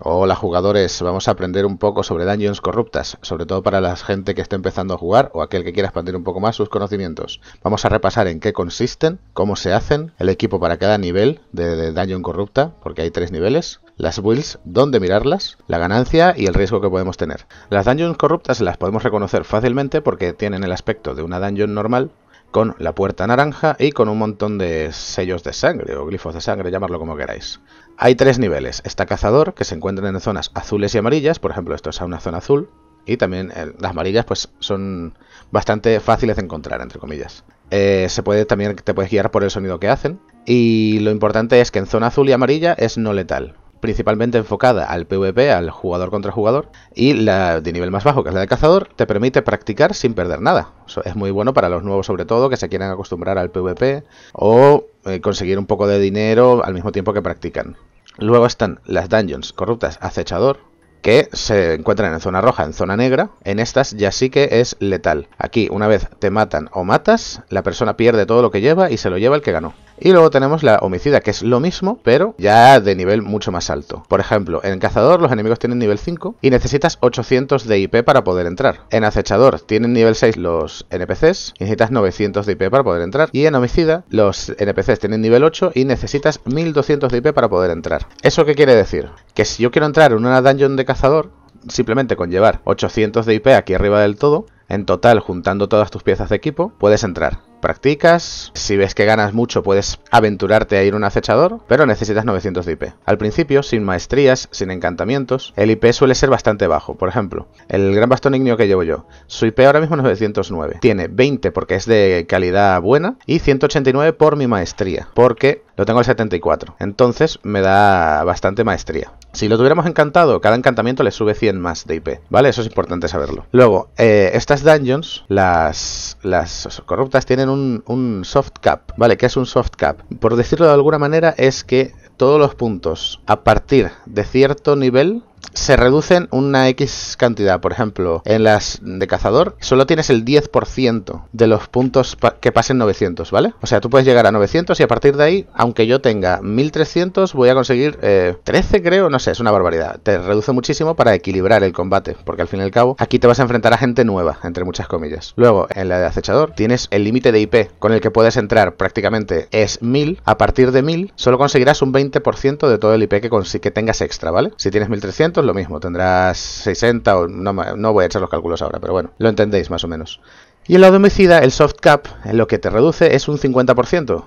Hola jugadores, vamos a aprender un poco sobre Dungeons Corruptas, sobre todo para la gente que está empezando a jugar o aquel que quiera expandir un poco más sus conocimientos. Vamos a repasar en qué consisten, cómo se hacen, el equipo para cada nivel de, Dungeon Corrupta, porque hay tres niveles, las builds, dónde mirarlas, la ganancia y el riesgo que podemos tener. Las Dungeons Corruptas las podemos reconocer fácilmente porque tienen el aspecto de una Dungeon normal, con la puerta naranja y con un montón de sellos de sangre o glifos de sangre, llamarlo como queráis. Hay tres niveles. Está cazador, que se encuentran en zonas azules y amarillas. Por ejemplo, esto es una zona azul. Y también eh, las amarillas, pues son bastante fáciles de encontrar, entre comillas. Eh, se puede también, te puedes guiar por el sonido que hacen. Y lo importante es que en zona azul y amarilla es no letal. Principalmente enfocada al PvP, al jugador contra jugador. Y la de nivel más bajo, que es la de cazador, te permite practicar sin perder nada. es muy bueno para los nuevos, sobre todo, que se quieran acostumbrar al PvP. O eh, conseguir un poco de dinero al mismo tiempo que practican. Luego están las dungeons corruptas acechador, que se encuentran en zona roja, en zona negra. En estas ya sí que es letal. Aquí, una vez te matan o matas, la persona pierde todo lo que lleva y se lo lleva el que ganó. Y luego tenemos la homicida, que es lo mismo, pero ya de nivel mucho más alto. Por ejemplo, en cazador los enemigos tienen nivel 5 y necesitas 800 de IP para poder entrar. En acechador tienen nivel 6 los NPCs necesitas 900 de IP para poder entrar. Y en homicida los NPCs tienen nivel 8 y necesitas 1200 de IP para poder entrar. ¿Eso qué quiere decir? Que si yo quiero entrar en una dungeon de cazador, simplemente con llevar 800 de IP aquí arriba del todo, en total, juntando todas tus piezas de equipo, puedes entrar. Practicas, si ves que ganas mucho puedes aventurarte a ir a un acechador, pero necesitas 900 de IP. Al principio, sin maestrías, sin encantamientos, el IP suele ser bastante bajo. Por ejemplo, el gran bastón ignio que llevo yo, su IP ahora mismo es 909. Tiene 20 porque es de calidad buena y 189 por mi maestría, porque lo tengo al 74. Entonces me da bastante maestría. Si lo tuviéramos encantado, cada encantamiento le sube 100 más de IP, ¿vale? Eso es importante saberlo. Luego, eh, estas dungeons, las, las corruptas tienen un, un soft cap, ¿vale? Que es un soft cap. Por decirlo de alguna manera, es que todos los puntos a partir de cierto nivel se reducen una X cantidad. Por ejemplo, en las de cazador solo tienes el 10% de los puntos que pasen 900, ¿vale? O sea, tú puedes llegar a 900 y a partir de ahí, aunque yo tenga 1300, voy a conseguir 13, eh, creo, no sé, es una barbaridad. Te reduce muchísimo para equilibrar el combate, porque al fin y al cabo aquí te vas a enfrentar a gente nueva, entre muchas comillas. Luego, en la de acechador, tienes el límite de IP con el que puedes entrar prácticamente es 1000. A partir de 1000, solo conseguirás un 20% de todo el IP que, que tengas extra, ¿vale? Si tienes 1300, es lo mismo, tendrás 60 o no, no voy a echar los cálculos ahora, pero bueno, lo entendéis más o menos. Y en la homicida el soft cap lo que te reduce es un 50%.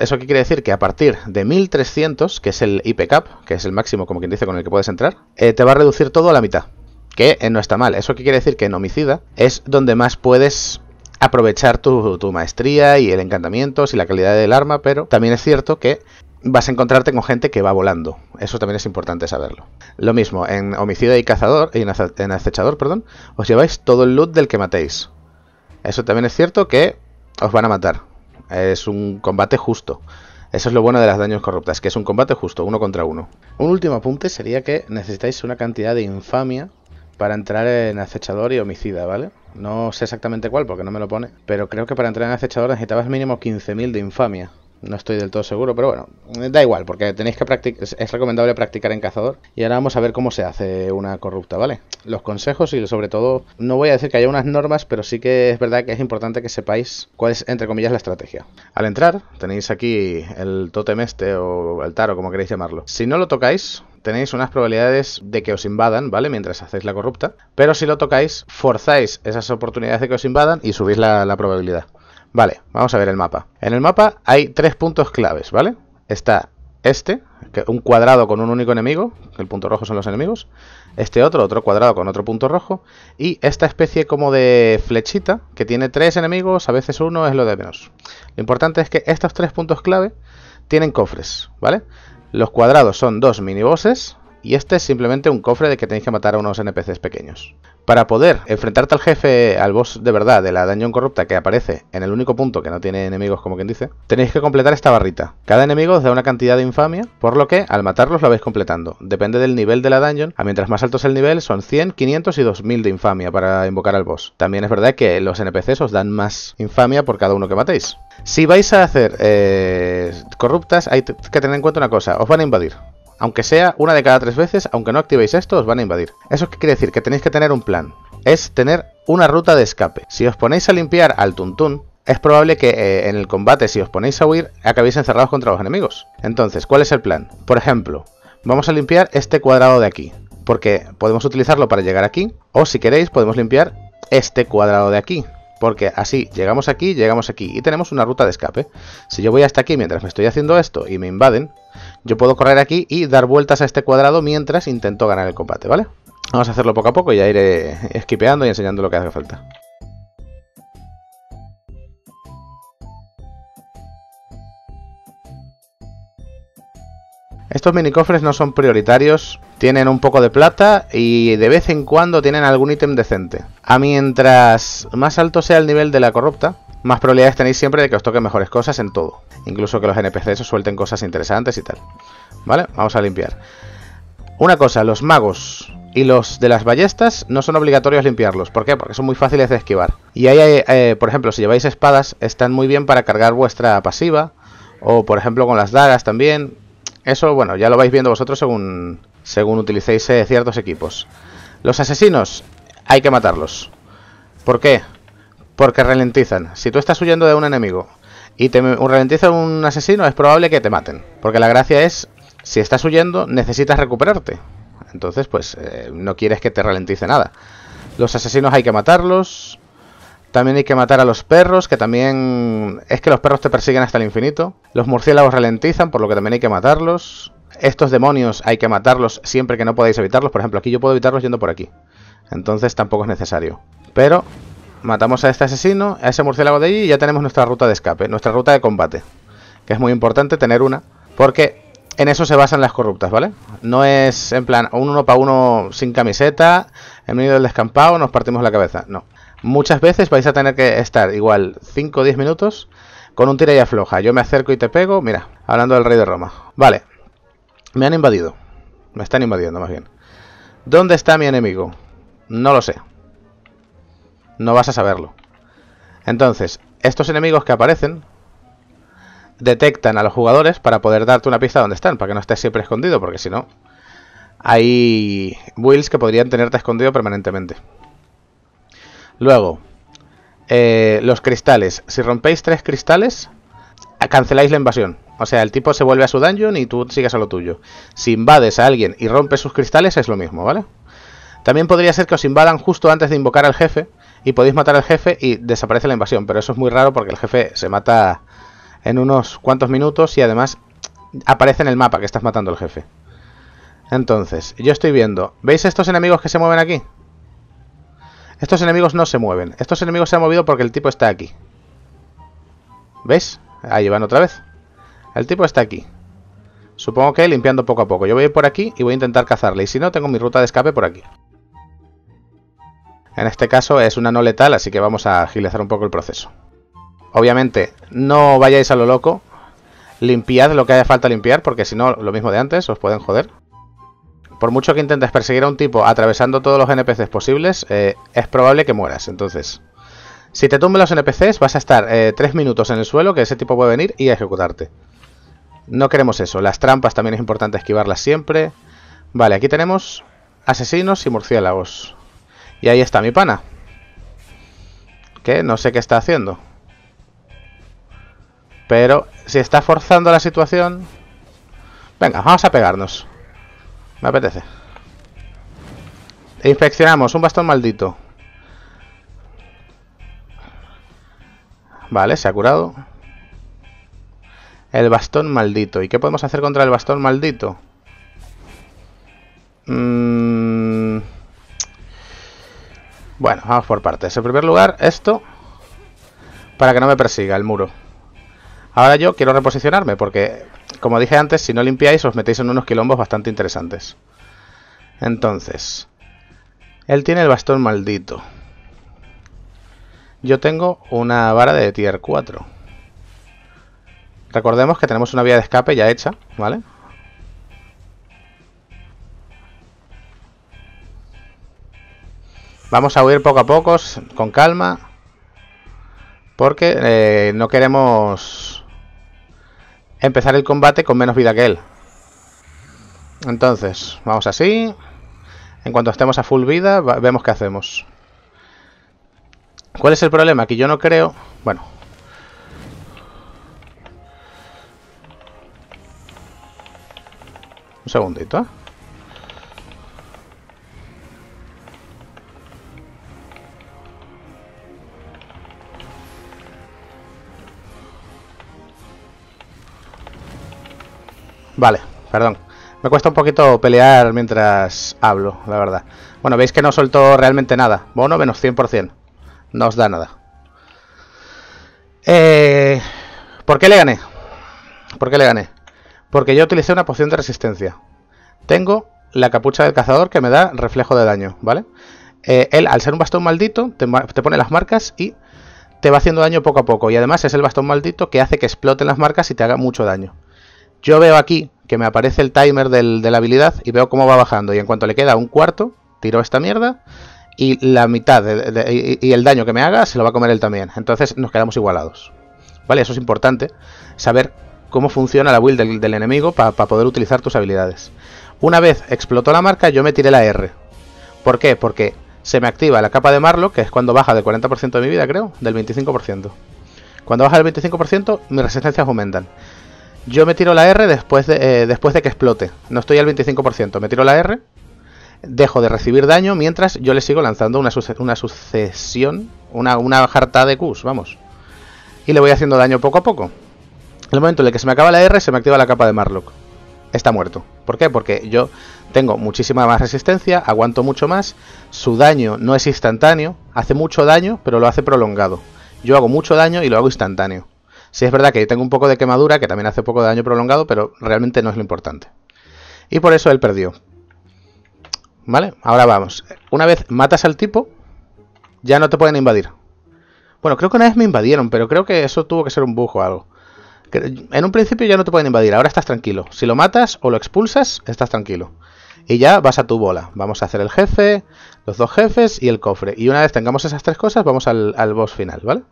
¿Eso qué quiere decir? Que a partir de 1300, que es el IP cap, que es el máximo, como quien dice, con el que puedes entrar, eh, te va a reducir todo a la mitad. Que eh, no está mal. ¿Eso qué quiere decir? Que en homicida es donde más puedes aprovechar tu, tu, maestría y el encantamiento y la calidad del arma, pero también es cierto que vas a encontrarte con gente que va volando. Eso también es importante saberlo. Lo mismo, en homicida y cazador, y en acechador, perdón, os lleváis todo el loot del que matéis. Eso también es cierto que os van a matar. Es un combate justo. Eso es lo bueno de las daños corruptas, que es un combate justo, uno contra uno. Un último apunte sería que necesitáis una cantidad de infamia para entrar en acechador y homicida, ¿vale? No sé exactamente cuál porque no me lo pone, pero creo que para entrar en acechador necesitabas mínimo 15.000 de infamia. No estoy del todo seguro, pero bueno, da igual, porque tenéis que practicar, es recomendable practicar en cazador. Y ahora vamos a ver cómo se hace una corrupta, ¿vale? Los consejos y sobre todo, no voy a decir que haya unas normas, pero sí que es verdad que es importante que sepáis cuál es, entre comillas, la estrategia. Al entrar, tenéis aquí el totem este o el taro, como queréis llamarlo. Si no lo tocáis, tenéis unas probabilidades de que os invadan, ¿vale? Mientras hacéis la corrupta. Pero si lo tocáis, forzáis esas oportunidades de que os invadan y subís la probabilidad. Vale, vamos a ver el mapa. En el mapa hay tres puntos claves, ¿vale? Está este, que un cuadrado con un único enemigo, el punto rojo son los enemigos, este otro, otro cuadrado con otro punto rojo, y esta especie como de flechita que tiene tres enemigos, a veces uno es lo de menos. Lo importante es que estos tres puntos clave tienen cofres, ¿vale? Los cuadrados son dos minibosses, y este es simplemente un cofre de que tenéis que matar a unos NPCs pequeños. Para poder enfrentarte al jefe, al boss de verdad de la Dungeon Corrupta que aparece en el único punto que no tiene enemigos como quien dice, tenéis que completar esta barrita. Cada enemigo os da una cantidad de infamia, por lo que al matarlos la vais completando. Depende del nivel de la dungeon, a mientras más alto es el nivel son 100, 500 y 2000 de infamia para invocar al boss. También es verdad que los NPCs os dan más infamia por cada uno que matéis. Si vais a hacer eh, corruptas, hay que tener en cuenta una cosa, os van a invadir. Aunque sea una de cada tres veces, aunque no activéis esto, os van a invadir. ¿Eso qué quiere decir? Que tenéis que tener un plan. Es tener una ruta de escape. Si os ponéis a limpiar al tuntún, es probable que eh, en el combate, si os ponéis a huir, acabéis encerrados contra los enemigos. Entonces, ¿cuál es el plan? Por ejemplo, vamos a limpiar este cuadrado de aquí. Porque podemos utilizarlo para llegar aquí. O si queréis, podemos limpiar este cuadrado de aquí. Porque así, llegamos aquí, llegamos aquí y tenemos una ruta de escape. Si yo voy hasta aquí mientras me estoy haciendo esto y me invaden, yo puedo correr aquí y dar vueltas a este cuadrado mientras intento ganar el combate, ¿vale? Vamos a hacerlo poco a poco y ya iré esquipeando y enseñando lo que hace falta. Estos mini cofres no son prioritarios, tienen un poco de plata y de vez en cuando tienen algún ítem decente. A mientras más alto sea el nivel de la corrupta, más probabilidades tenéis siempre de que os toquen mejores cosas en todo. Incluso que los NPCs os suelten cosas interesantes y tal. ¿Vale? Vamos a limpiar. Una cosa, los magos y los de las ballestas no son obligatorios limpiarlos. ¿Por qué? Porque son muy fáciles de esquivar. Y ahí, hay, eh, por ejemplo, si lleváis espadas, están muy bien para cargar vuestra pasiva. O, por ejemplo, con las dagas también, eso, bueno, ya lo vais viendo vosotros según, según utilicéis eh, ciertos equipos. Los asesinos, hay que matarlos. ¿Por qué? Porque ralentizan. Si tú estás huyendo de un enemigo y te ralentiza un asesino, es probable que te maten. Porque la gracia es, si estás huyendo, necesitas recuperarte. Entonces, pues, eh, no quieres que te ralentice nada. Los asesinos hay que matarlos. También hay que matar a los perros, que también es que los perros te persiguen hasta el infinito. Los murciélagos ralentizan, por lo que también hay que matarlos. Estos demonios hay que matarlos siempre que no podáis evitarlos. Por ejemplo, aquí yo puedo evitarlos yendo por aquí. Entonces tampoco es necesario. Pero matamos a este asesino, a ese murciélago de allí y ya tenemos nuestra ruta de escape, nuestra ruta de combate. Que es muy importante tener una, porque en eso se basan las corruptas, ¿vale? No es en plan uno para uno sin camiseta, en medio del descampado nos partimos la cabeza, no. Muchas veces vais a tener que estar igual 5 o 10 minutos con un tira y afloja. Yo me acerco y te pego. Mira, hablando del rey de Roma. Vale. Me han invadido. Me están invadiendo más bien. ¿Dónde está mi enemigo? No lo sé. No vas a saberlo. Entonces, estos enemigos que aparecen detectan a los jugadores para poder darte una pista de dónde están, para que no estés siempre escondido, porque si no, hay builds que podrían tenerte escondido permanentemente. Luego, eh, los cristales. Si rompéis tres cristales, canceláis la invasión. O sea, el tipo se vuelve a su dungeon y tú sigues a lo tuyo. Si invades a alguien y rompes sus cristales, es lo mismo, ¿vale? También podría ser que os invadan justo antes de invocar al jefe y podéis matar al jefe y desaparece la invasión. Pero eso es muy raro porque el jefe se mata en unos cuantos minutos y además aparece en el mapa que estás matando al jefe. Entonces, yo estoy viendo. ¿Veis estos enemigos que se mueven aquí? Estos enemigos no se mueven. Estos enemigos se han movido porque el tipo está aquí. ¿Ves? Ahí van otra vez. El tipo está aquí. Supongo que limpiando poco a poco. Yo voy a ir por aquí y voy a intentar cazarle. Y si no, tengo mi ruta de escape por aquí. En este caso es una no letal, así que vamos a agilizar un poco el proceso. Obviamente, no vayáis a lo loco. Limpiad lo que haya falta limpiar, porque si no, lo mismo de antes, os pueden joder por mucho que intentes perseguir a un tipo atravesando todos los NPCs posibles, eh, es probable que mueras. Entonces, si te tumben los NPCs, vas a estar eh, tres minutos en el suelo, que ese tipo puede venir y ejecutarte. No queremos eso. Las trampas también es importante esquivarlas siempre. Vale, aquí tenemos asesinos y murciélagos. Y ahí está mi pana. Que no sé qué está haciendo. Pero si está forzando la situación... Venga, vamos a pegarnos. Me apetece. E inspeccionamos. Un bastón maldito. Vale, se ha curado. El bastón maldito. ¿Y qué podemos hacer contra el bastón maldito? Mm. Bueno, vamos por partes. En primer lugar, esto. Para que no me persiga el muro. Ahora yo quiero reposicionarme porque como dije antes, si no limpiáis os metéis en unos quilombos bastante interesantes. Entonces, él tiene el bastón maldito. Yo tengo una vara de tier 4. Recordemos que tenemos una vía de escape ya hecha, ¿vale? Vamos a huir poco a poco, con calma. Porque eh, no queremos empezar el combate con menos vida que él. Entonces, vamos así. En cuanto estemos a full vida, vemos qué hacemos. ¿Cuál es el problema? Que yo no creo... Bueno. Un segundito, ¿eh? Vale, perdón. Me cuesta un poquito pelear mientras hablo, la verdad. Bueno, veis que no suelto realmente nada. Bueno, menos 100%. No os da nada. Eh, ¿Por qué le gané? ¿Por qué le gané? Porque yo utilicé una poción de resistencia. Tengo la capucha del cazador que me da reflejo de daño, ¿vale? Eh, él, al ser un bastón maldito, te pone las marcas y te va haciendo daño poco a poco. Y además es el bastón maldito que hace que exploten las marcas y te haga mucho daño. Yo veo aquí que me aparece el timer del, de la habilidad y veo cómo va bajando. Y en cuanto le queda un cuarto, tiro esta mierda y la mitad y, el daño que me haga se lo va a comer él también. Entonces nos quedamos igualados. ¿Vale? Eso es importante, saber cómo funciona la build del, enemigo para poder utilizar tus habilidades. Una vez explotó la marca, yo me tiré la R. ¿Por qué? Porque se me activa la capa de Marlo, que es cuando baja del 40% de mi vida, creo, del 25%. Cuando baja del 25%, mis resistencias aumentan. Yo me tiro la R después de, eh, después de que explote. No estoy al 25%. Me tiro la R, dejo de recibir daño mientras yo le sigo lanzando una, sucesión, una, una jarta de Qs, vamos. Y le voy haciendo daño poco a poco. En el momento en el que se me acaba la R, se me activa la capa de Marlock. Está muerto. ¿Por qué? Porque yo tengo muchísima más resistencia, aguanto mucho más, su daño no es instantáneo, hace mucho daño, pero lo hace prolongado. Yo hago mucho daño y lo hago instantáneo. Sí es verdad que tengo un poco de quemadura, que también hace poco de daño prolongado, pero realmente no es lo importante. Y por eso él perdió. ¿Vale? Ahora vamos. Una vez matas al tipo, ya no te pueden invadir. Bueno, creo que una vez me invadieron, pero creo que eso tuvo que ser un bujo o algo. En un principio ya no te pueden invadir, ahora estás tranquilo. Si lo matas o lo expulsas, estás tranquilo. Y ya vas a tu bola. Vamos a hacer el jefe, los dos jefes y el cofre. Y una vez tengamos esas tres cosas, vamos al boss final, ¿vale?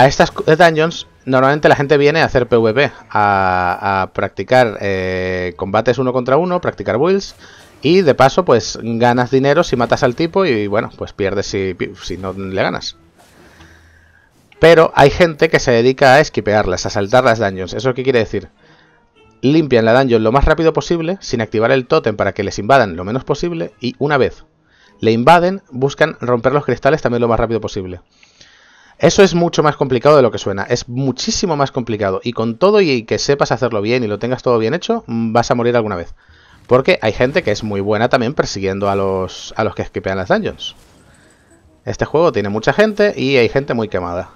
A estas dungeons normalmente la gente viene a hacer PvP, a, practicar eh, combates uno contra uno, practicar builds y de paso pues ganas dinero si matas al tipo y bueno, pues pierdes si, si no le ganas. Pero hay gente que se dedica a esquipearlas, a saltar las dungeons. ¿Eso qué quiere decir? Limpian la dungeon lo más rápido posible, sin activar el tótem para que les invadan lo menos posible, y una vez le invaden, buscan romper los cristales también lo más rápido posible. Eso es mucho más complicado de lo que suena, es muchísimo más complicado. Y con todo y que sepas hacerlo bien y lo tengas todo bien hecho, mm, vas a morir alguna vez. Porque hay gente que es muy buena también persiguiendo a los, a los que esquipean las dungeons. Este juego tiene mucha gente y hay gente muy quemada.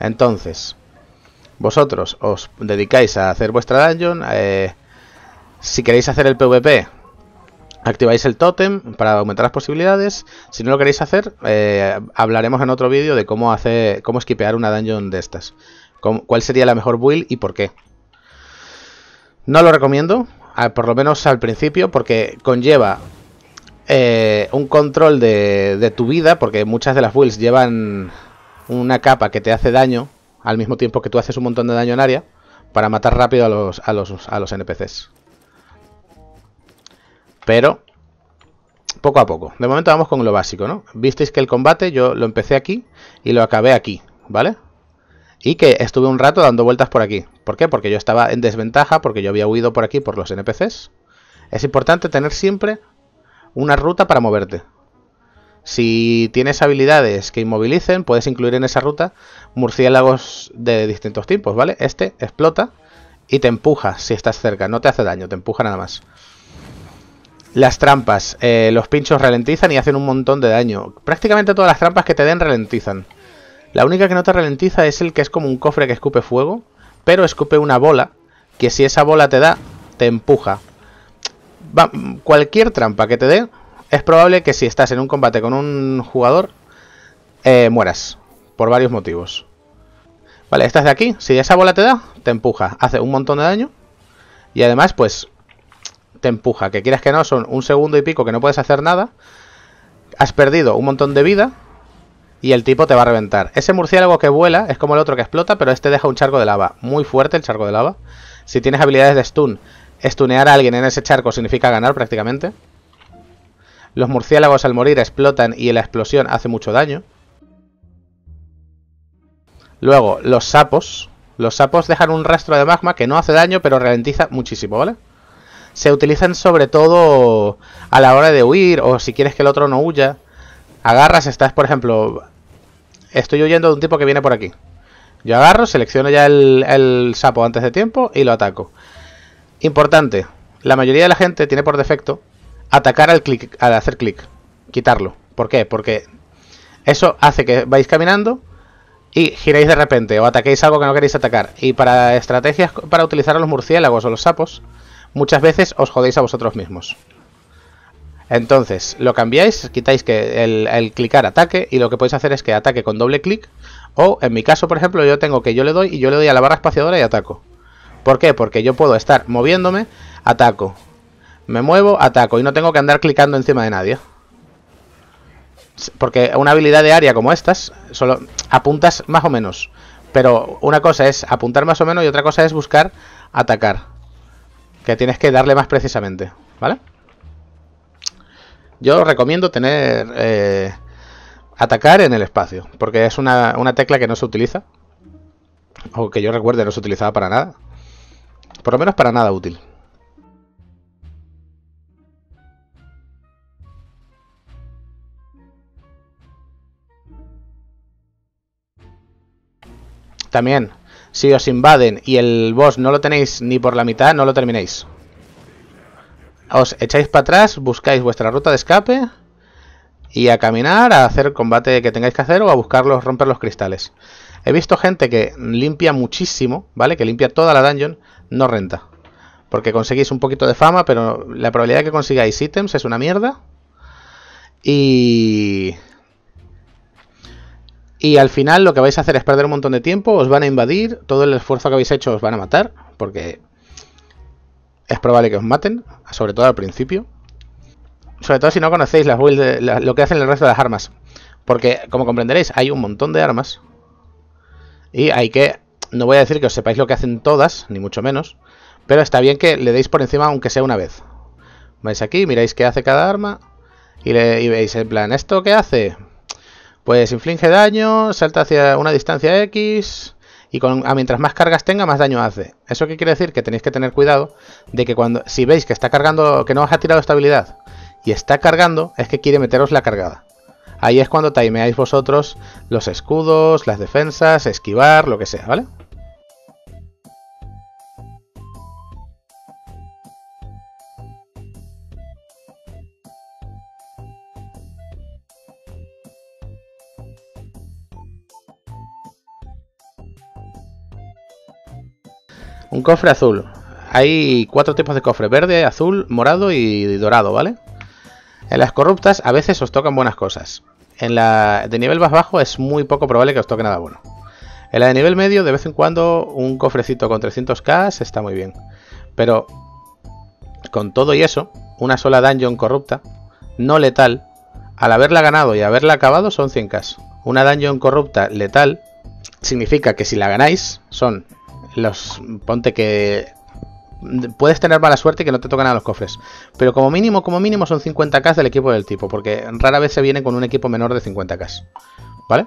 Entonces, vosotros os dedicáis a hacer vuestra dungeon. Eh, si queréis hacer el PvP, Activáis el tótem para aumentar las posibilidades. Si no lo queréis hacer, eh, hablaremos en otro vídeo de cómo hacer, cómo esquipear una dungeon de estas. ¿Cuál sería la mejor build y por qué? No lo recomiendo, por lo menos al principio, porque conlleva eh, un control de, tu vida, porque muchas de las builds llevan una capa que te hace daño al mismo tiempo que tú haces un montón de daño en área para matar rápido a a los, a los NPCs. Pero poco a poco. De momento vamos con lo básico, ¿no? Visteis que el combate yo lo empecé aquí y lo acabé aquí, ¿vale? Y que estuve un rato dando vueltas por aquí. ¿Por qué? Porque yo estaba en desventaja, porque yo había huido por aquí por los NPCs. Es importante tener siempre una ruta para moverte. Si tienes habilidades que inmovilicen, puedes incluir en esa ruta murciélagos de distintos tipos, ¿vale? Este explota y te empuja si estás cerca, no te hace daño, te empuja nada más. Las trampas. Eh, los pinchos ralentizan y hacen un montón de daño. Prácticamente todas las trampas que te den ralentizan. La única que no te ralentiza es el que es como un cofre que escupe fuego, pero escupe una bola, que si esa bola te da, te empuja. cualquier trampa que te dé, es probable que si estás en un combate con un jugador, eh, mueras. Por varios motivos. Vale, estás de aquí. Si esa bola te da, te empuja. Hace un montón de daño. Y además, pues, empuja, que quieras que no, son un segundo y pico que no puedes hacer nada, has perdido un montón de vida y el tipo te va a reventar. Ese murciélago que vuela es como el otro que explota, pero este deja un charco de lava, muy fuerte el charco de lava. Si tienes habilidades de stun, stunear a alguien en ese charco significa ganar prácticamente. Los murciélagos al morir explotan y la explosión hace mucho daño. Luego, los sapos. Los sapos dejan un rastro de magma que no hace daño, pero ralentiza muchísimo, ¿vale? se utilizan sobre todo a la hora de huir o si quieres que el otro no huya. Agarras, estás, por ejemplo, estoy huyendo de un tipo que viene por aquí. Yo agarro, selecciono ya el, sapo antes de tiempo y lo ataco. Importante, la mayoría de la gente tiene por defecto atacar al clic, al hacer clic, quitarlo. ¿Por qué? Porque eso hace que vais caminando y giréis de repente o ataquéis algo que no queréis atacar. Y para estrategias para utilizar a los murciélagos o los sapos, muchas veces os jodéis a vosotros mismos. Entonces, lo cambiáis, quitáis que el, el, clicar ataque y lo que podéis hacer es que ataque con doble clic. O en mi caso, por ejemplo, yo tengo que yo le doy y yo le doy a la barra espaciadora y ataco. ¿Por qué? Porque yo puedo estar moviéndome, ataco. Me muevo, ataco y no tengo que andar clicando encima de nadie. Porque una habilidad de área como estas, solo apuntas más o menos. Pero una cosa es apuntar más o menos y otra cosa es buscar atacar que tienes que darle más precisamente, ¿vale? Yo recomiendo tener... Eh, atacar en el espacio, porque es una, una tecla que no se utiliza, o que yo recuerde no se utilizaba para nada. Por lo menos para nada útil. También si os invaden y el boss no lo tenéis ni por la mitad, no lo terminéis. Os echáis para atrás, buscáis vuestra ruta de escape y a caminar, a hacer combate que tengáis que hacer o a buscarlos, romper los cristales. He visto gente que limpia muchísimo, ¿vale? Que limpia toda la dungeon, no renta. Porque conseguís un poquito de fama, pero la probabilidad de que consigáis ítems es una mierda. Y y al final lo que vais a hacer es perder un montón de tiempo, os van a invadir, todo el esfuerzo que habéis hecho os van a matar, porque es probable que os maten, sobre todo al principio. Sobre todo si no conocéis las de, lo que hacen el resto de las armas. Porque, como comprenderéis, hay un montón de armas. Y hay que... No voy a decir que os sepáis lo que hacen todas, ni mucho menos. Pero está bien que le deis por encima aunque sea una vez. Vais aquí, miráis qué hace cada arma. Y, le, y veis en plan, ¿esto qué hace? Pues inflige daño, salta hacia una distancia X y con, a ah, mientras más cargas tenga, más daño hace. ¿Eso qué quiere decir? Que tenéis que tener cuidado de que cuando si veis que está cargando, que no os ha tirado estabilidad y está cargando, es que quiere meteros la cargada. Ahí es cuando timeáis vosotros los escudos, las defensas, esquivar, lo que sea, ¿vale? Un cofre azul. Hay cuatro tipos de cofres, verde, azul, morado y dorado, ¿vale? En las corruptas a veces os tocan buenas cosas. En la de nivel más bajo es muy poco probable que os toque nada bueno. En la de nivel medio, de vez en cuando, un cofrecito con 300k está muy bien. Pero, con todo y eso, una sola dungeon corrupta, no letal, al haberla ganado y haberla acabado son 100k. Una dungeon corrupta letal significa que si la ganáis son los ponte que puedes tener mala suerte que no te tocan a los cofres, pero como mínimo, como mínimo son 50k del equipo del tipo, porque rara vez se viene con un equipo menor de 50k. ¿Vale?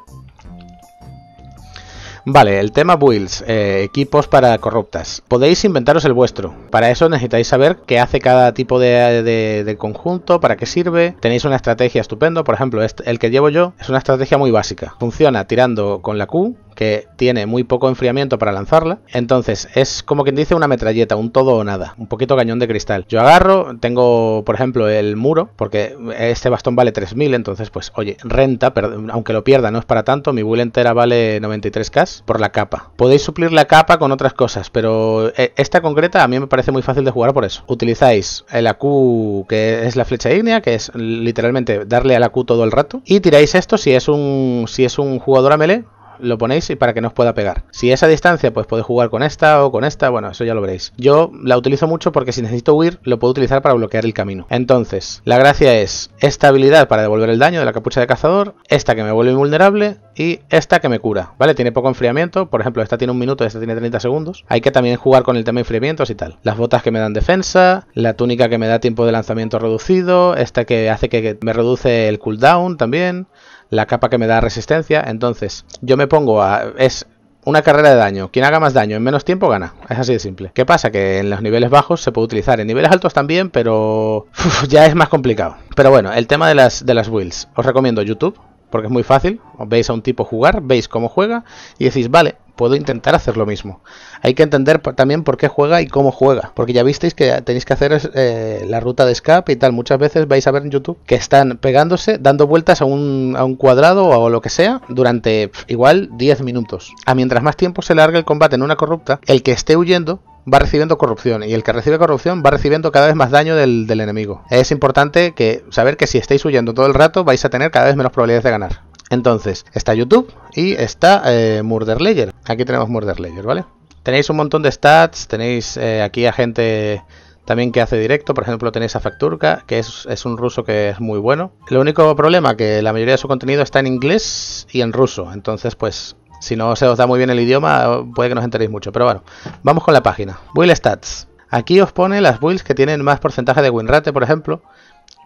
Vale, el tema builds, eh, equipos para corruptas. Podéis inventaros el vuestro. Para eso necesitáis saber qué hace cada tipo de, conjunto, para qué sirve. Tenéis una estrategia estupendo. Por ejemplo, este, el que llevo yo es una estrategia muy básica. Funciona tirando con la Q, que tiene muy poco enfriamiento para lanzarla. Entonces, es como quien dice una metralleta, un todo o nada, un poquito cañón de cristal. Yo agarro, tengo, por ejemplo, el muro, porque este bastón vale 3000, entonces, pues, oye, renta, aunque lo pierda, no es para tanto. Mi build entera vale 93k por la capa. Podéis suplir la capa con otras cosas, pero eh, esta concreta a mí me parece muy fácil de jugar por eso. Utilizáis el AQ, que es la flecha ígnea, que es literalmente darle al AQ todo el rato, y tiráis esto si es un, si es un jugador a melee lo ponéis y para que no os pueda pegar. Si esa distancia, pues podéis jugar con esta o con esta, bueno, eso ya lo veréis. Yo la utilizo mucho porque si necesito huir, lo puedo utilizar para bloquear el camino. Entonces, la gracia es esta habilidad para devolver el daño de la capucha de cazador, esta que me vuelve invulnerable y esta que me cura, ¿vale? Tiene poco enfriamiento, por ejemplo, esta tiene un minuto, esta tiene 30 segundos. Hay que también jugar con el tema de enfriamientos y tal. Las botas que me dan defensa, la túnica que me da tiempo de lanzamiento reducido, esta que hace que me reduce el cooldown también la capa que me da resistencia. Entonces, yo me pongo a... Es una carrera de daño. Quien haga más daño en menos tiempo gana. Es así de simple. ¿Qué pasa? Que en los niveles bajos se puede utilizar. En niveles altos también, pero ya es más complicado. Pero bueno, el tema de las, de las wheels Os recomiendo YouTube. Porque es muy fácil, veis a un tipo jugar, veis cómo juega y decís, vale, puedo intentar hacer lo mismo. Hay que entender también por qué juega y cómo juega, porque ya visteis que tenéis que hacer eh, la ruta de escape y tal. Muchas veces vais a ver en YouTube que están pegándose, dando vueltas a un, cuadrado o lo que sea durante igual 10 minutos. A mientras más tiempo se larga el combate en una corrupta, el que esté huyendo va recibiendo corrupción y el que recibe corrupción va recibiendo cada vez más daño del, enemigo. Es importante que saber que si estáis huyendo todo el rato vais a tener cada vez menos probabilidades de ganar. Entonces, está YouTube y está eh, MurderLayer. Murder Aquí tenemos Murder ¿vale? Tenéis un montón de stats, tenéis eh, aquí a gente también que hace directo, por ejemplo tenéis a Facturka, que es, un ruso que es muy bueno. Lo único problema que la mayoría de su contenido está en inglés y en ruso, entonces pues si no se os da muy bien el idioma puede que no os enteréis mucho, pero bueno, vamos con la página. Build Stats. Aquí os pone las builds que tienen más porcentaje de winrate, por ejemplo,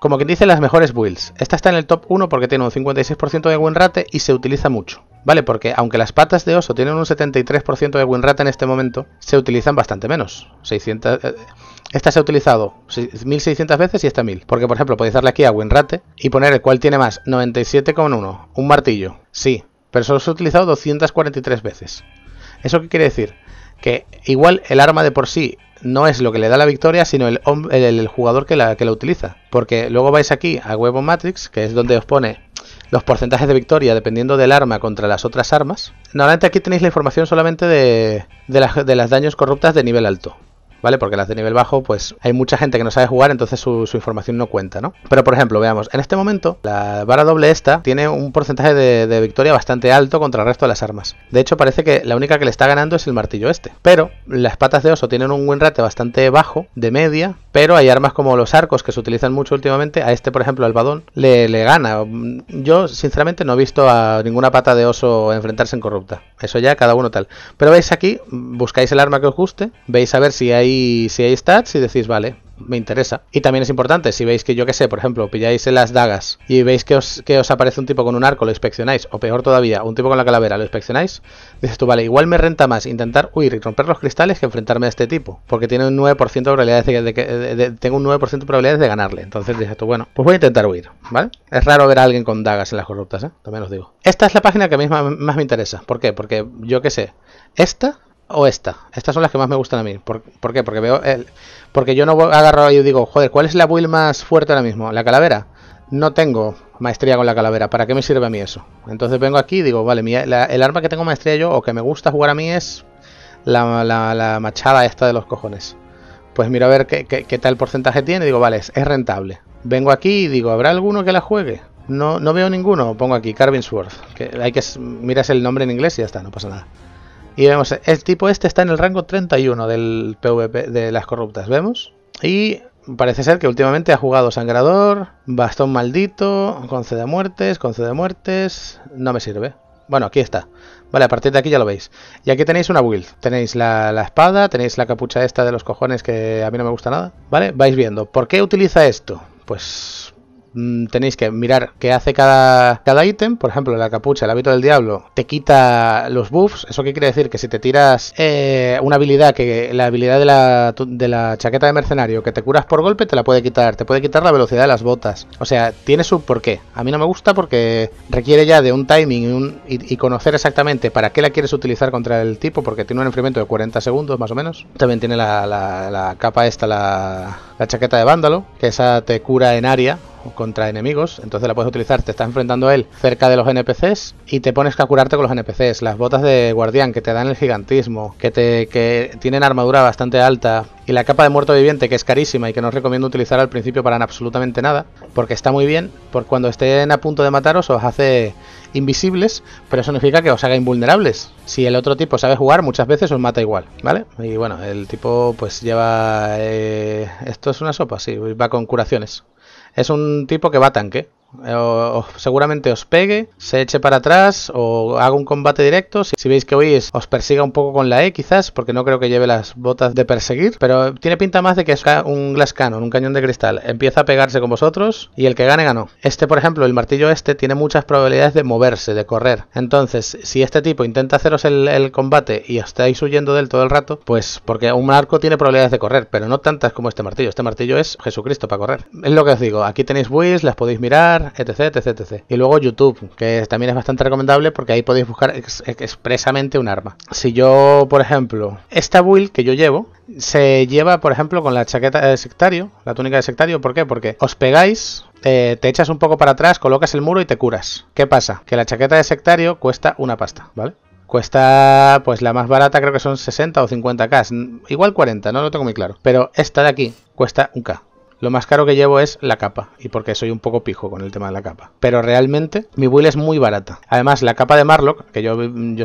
como quien dice, las mejores builds. Esta está en el top 1 porque tiene un 56% de win rate y se utiliza mucho. Vale, porque aunque las patas de oso tienen un 73% de win rate en este momento, se utilizan bastante menos. 600, eh, esta se ha utilizado 1600 veces y esta 1000. Porque, por ejemplo, podéis darle aquí a win rate y poner el cual tiene más, 97,1. Un martillo, sí, pero solo se ha utilizado 243 veces. ¿Eso qué quiere decir? Que igual el arma de por sí no es lo que le da la victoria, sino el, jugador que la, que la utiliza. Porque luego vais aquí a Huevo Matrix, que es donde os pone los porcentajes de victoria dependiendo del arma contra las otras armas. Normalmente aquí tenéis la información solamente de, las, de las daños corruptas de nivel alto. ¿vale? Porque las de nivel bajo, pues hay mucha gente que no sabe jugar, entonces su, información no cuenta, ¿no? Pero por ejemplo, veamos, en este momento la vara doble esta tiene un porcentaje de, victoria bastante alto contra el resto de las armas. De hecho, parece que la única que le está ganando es el martillo este. Pero las patas de oso tienen un win rate bastante bajo, de media, pero hay armas como los arcos que se utilizan mucho últimamente. A este, por ejemplo, al badón le, gana. Yo, sinceramente, no he visto a ninguna pata de oso enfrentarse en corrupta. Eso ya, cada uno tal. Pero veis aquí, buscáis el arma que os guste, veis a ver si hay, si hay stats y decís, vale, me interesa. Y también es importante, si veis que yo que sé, por ejemplo, pilláis en las dagas y veis que os, que os aparece un tipo con un arco, lo inspeccionáis, o peor todavía, un tipo con la calavera, lo inspeccionáis, dices tú, vale, igual me renta más intentar huir y romper los cristales que enfrentarme a este tipo, porque tiene un 9% de probabilidades de, tengo un 9% de probabilidades de ganarle. Entonces dices tú, bueno, pues voy a intentar huir, ¿vale? Es raro ver a alguien con dagas en las corruptas, ¿eh? También os digo. Esta es la página que a mí más, más me interesa. ¿Por qué? Porque yo que sé, esta o esta. Estas son las que más me gustan a mí. ¿Por, qué? Porque veo el, porque yo no agarro y digo, joder, ¿cuál es la build más fuerte ahora mismo? ¿La calavera? No tengo maestría con la calavera. ¿Para qué me sirve a mí eso? Entonces vengo aquí y digo, vale, el arma que tengo maestría yo o que me gusta jugar a mí es la, machada esta de los cojones. Pues miro a ver qué, qué, tal porcentaje tiene y digo, vale, es, rentable. Vengo aquí y digo, ¿habrá alguno que la juegue? No, no veo ninguno. Pongo aquí Carbinsworth. Sword. hay que, miras el nombre en inglés y ya está, no pasa nada. Y vemos, el tipo este está en el rango 31 del PvP de las corruptas, ¿vemos? Y parece ser que últimamente ha jugado Sangrador, Bastón Maldito, de Muertes, de Muertes... No me sirve. Bueno, aquí está. Vale, a partir de aquí ya lo veis. Y aquí tenéis una build. Tenéis la, la, espada, tenéis la capucha esta de los cojones que a mí no me gusta nada. Vale, vais viendo. ¿Por qué utiliza esto? Pues Mm, tenéis que mirar qué hace cada, ítem. Por ejemplo, la capucha, el hábito del diablo, te quita los buffs. ¿Eso qué quiere decir? Que si te tiras eh, una habilidad, que la habilidad de la, de la chaqueta de mercenario, que te curas por golpe, te la puede quitar. Te puede quitar la velocidad de las botas. O sea, tiene su porqué. A mí no me gusta porque requiere ya de un timing y, conocer exactamente para qué la quieres utilizar contra el tipo, porque tiene un enfriamiento de 40 segundos más o menos. También tiene la, capa esta, la, la chaqueta de vándalo, que esa te cura en área, contra enemigos, entonces la puedes utilizar, te estás enfrentando a él cerca de los NPCs y te pones que a curarte con los NPCs, las botas de guardián que te dan el gigantismo, que, te, que tienen armadura bastante alta y la capa de muerto viviente que es carísima y que no os recomiendo utilizar al principio para absolutamente nada, porque está muy bien, porque cuando estén a punto de mataros os hace invisibles, pero eso significa que os haga invulnerables. Si el otro tipo sabe jugar, muchas veces os mata igual, ¿vale? Y bueno, el tipo pues lleva... Eh, esto es una sopa, sí, va con curaciones. Es un tipo que va tanque. Eh, o, seguramente os pegue, se eche para atrás o haga un combate directo. Si, veis que oís, os persiga un poco con la E, quizás, porque no creo que lleve las botas de perseguir. Pero tiene pinta más de que es un glass cannon, un cañón de cristal. Empieza a pegarse con vosotros y el que gane, ganó. Este, por ejemplo, el martillo este, tiene muchas probabilidades de moverse, de correr. Entonces, si este tipo intenta haceros el, combate y estáis huyendo de él todo el rato, pues porque un arco tiene probabilidades de correr, pero no tantas como este martillo. Este martillo es Jesucristo para correr. Es lo que os digo, aquí tenéis buis, las podéis mirar etc, etc, etc. Y luego YouTube, que también es bastante recomendable porque ahí podéis buscar expresamente un arma. Si yo, por ejemplo, esta build que yo llevo, se lleva, por ejemplo, con la chaqueta de sectario, la túnica de sectario, ¿por qué? Porque os pegáis, eh, te echas un poco para atrás, colocas el muro y te curas. ¿Qué pasa? Que la chaqueta de sectario cuesta una pasta, ¿vale? Cuesta, pues la más barata creo que son 60 o 50k, igual 40, no lo tengo muy claro. Pero esta de aquí cuesta un k lo más caro que llevo es la capa, y porque soy un poco pijo con el tema de la capa. Pero realmente mi build es muy barata. Además, la capa de Marlock, que yo,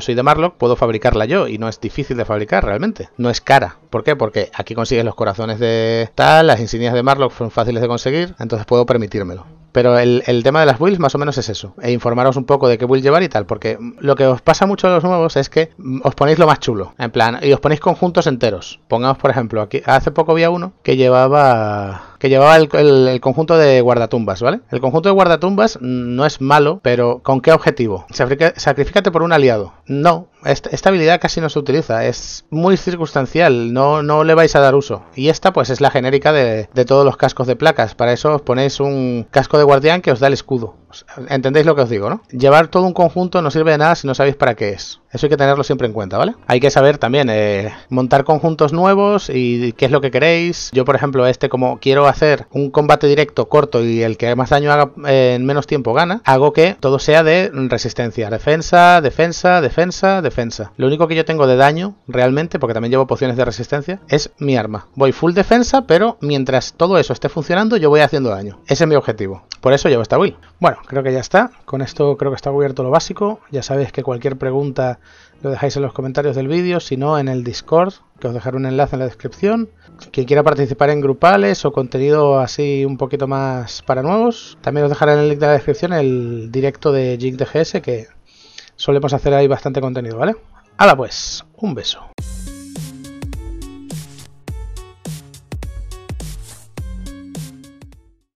soy de Marlock, puedo fabricarla yo, y no es difícil de fabricar realmente. No es cara. ¿Por qué? Porque aquí consigues los corazones de tal, las insignias de Marlock son fáciles de conseguir, entonces puedo permitírmelo. Pero el, el, tema de las builds más o menos es eso. E informaros un poco de qué build llevar y tal. Porque lo que os pasa mucho a los nuevos es que mm, os ponéis lo más chulo. En plan, y os ponéis conjuntos enteros. Pongamos, por ejemplo, aquí hace poco había uno que llevaba que llevaba el, el, conjunto de guardatumbas, ¿vale? El conjunto de guardatumbas mm, no es malo, pero ¿con qué objetivo? Sacrificate por un aliado. No, esta, habilidad casi no se utiliza, es muy circunstancial, no, no le vais a dar uso. Y esta pues es la genérica de, de todos los cascos de placas, para eso os ponéis un casco de guardián que os da el escudo. Entendéis lo que os digo, ¿no? Llevar todo un conjunto no sirve de nada si no sabéis para qué es. Eso hay que tenerlo siempre en cuenta, ¿vale? Hay que saber también eh, montar conjuntos nuevos y qué es lo que queréis. Yo, por ejemplo, este como quiero hacer un combate directo corto y el que más daño haga eh, en menos tiempo gana, hago que todo sea de resistencia, defensa, defensa, defensa, defensa. Lo único que yo tengo de daño realmente, porque también llevo pociones de resistencia, es mi arma. Voy full defensa, pero mientras todo eso esté funcionando, yo voy haciendo daño. Ese es mi objetivo. Por eso llevo esta build. Bueno, creo que ya está. Con esto creo que está cubierto lo básico. Ya sabéis que cualquier pregunta lo dejáis en los comentarios del vídeo, si no en el Discord, que os dejaré un enlace en la descripción. Quien quiera participar en grupales o contenido así un poquito más para nuevos, también os dejaré en el link de la descripción el directo de dgs que solemos hacer ahí bastante contenido, ¿vale? Hala pues, un beso.